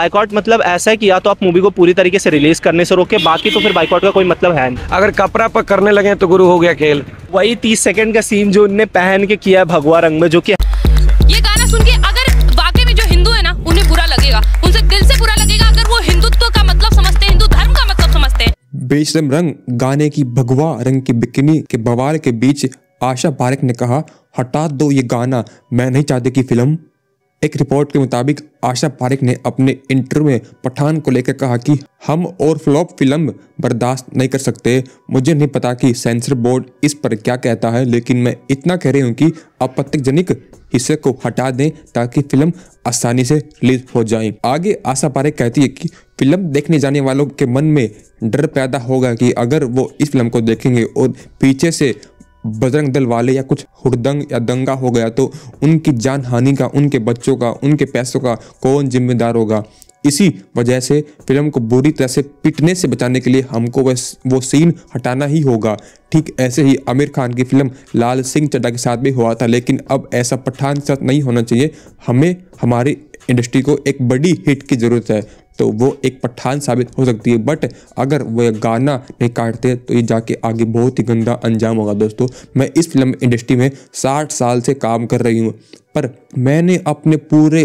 boycott मतलब ऐसा है कि या तो आप मूवी को पूरी तरीके से रिलीज करने से रोके बाकी तो फिर बाइकआउट का कोई मतलब है नहीं अगर कपड़ा पर करने लगे तो गुरु हो गया खेल वही तीस सेकंड का सीन जो उनने पहन के किया है भगवा रंग में जो की ये गाना सुन के अगर वाकई में जो हिंदू है ना उन्हें बुरा लगेगा उनसे दिल से बुरा लगेगा अगर वो हिंदुत्व का मतलब समझते हैं हिंदू धर्म का मतलब समझते हैं बेशरम रंग गाने की भगवा रंग की बिकनी के बवाल के बीच आशा पारेख ने कहा हटा दो ये गाना मैं नहीं चाहती कि फिल्म एक रिपोर्ट के मुताबिक आशा पारिक ने अपने इंटरव्यू में पठान को लेकर कहा कि हम और फ्लॉप फिल्म बर्दाश्त नहीं कर सकते मुझे नहीं पता कि सेंसर बोर्ड इस पर क्या कहता है लेकिन मैं इतना कह रही हूँ कि आपत्तिजनक हिस्से को हटा दें ताकि फिल्म आसानी से रिलीज हो जाए आगे आशा पारिक कहती है कि फिल्म देखने जाने वालों के मन में डर पैदा होगा कि अगर वो इस फिल्म को देखेंगे और पीछे से बजरंग दल वाले या कुछ हुड़दंग या दंगा हो गया तो उनकी जान हानि का उनके बच्चों का उनके पैसों का कौन जिम्मेदार होगा इसी वजह से फिल्म को बुरी तरह से पिटने से बचाने के लिए हमको वह वो सीन हटाना ही होगा ठीक ऐसे ही आमिर खान की फिल्म लाल सिंह चड्डा के साथ भी हुआ था लेकिन अब ऐसा पठान के साथ नहीं होना चाहिए हमें हमारी इंडस्ट्री को एक बड़ी हिट की ज़रूरत है तो वो एक पठान साबित हो सकती है बट अगर वह गाना नहीं काटते तो ये जाके आगे बहुत ही गंदा अंजाम होगा दोस्तों मैं इस फिल्म इंडस्ट्री में साठ साल से काम कर रही हूँ पर मैंने अपने पूरे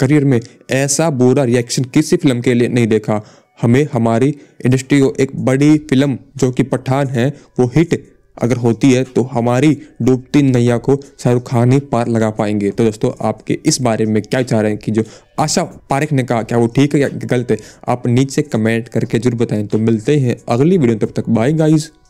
करियर में ऐसा बुरा रिएक्शन किसी फिल्म के लिए नहीं देखा हमें हमारी इंडस्ट्री को एक बड़ी फिल्म जो कि पठान है वो हिट अगर होती है तो हमारी डूबती नैया को शाहरुख खान ही पार लगा पाएंगे तो दोस्तों आपके इस बारे में क्या चाह रहे हैं कि जो आशा पारिक ने कहा क्या वो ठीक है या गलत है आप नीचे कमेंट करके जरूर बताएं तो मिलते हैं अगली वीडियो तब तक बाय गाइज़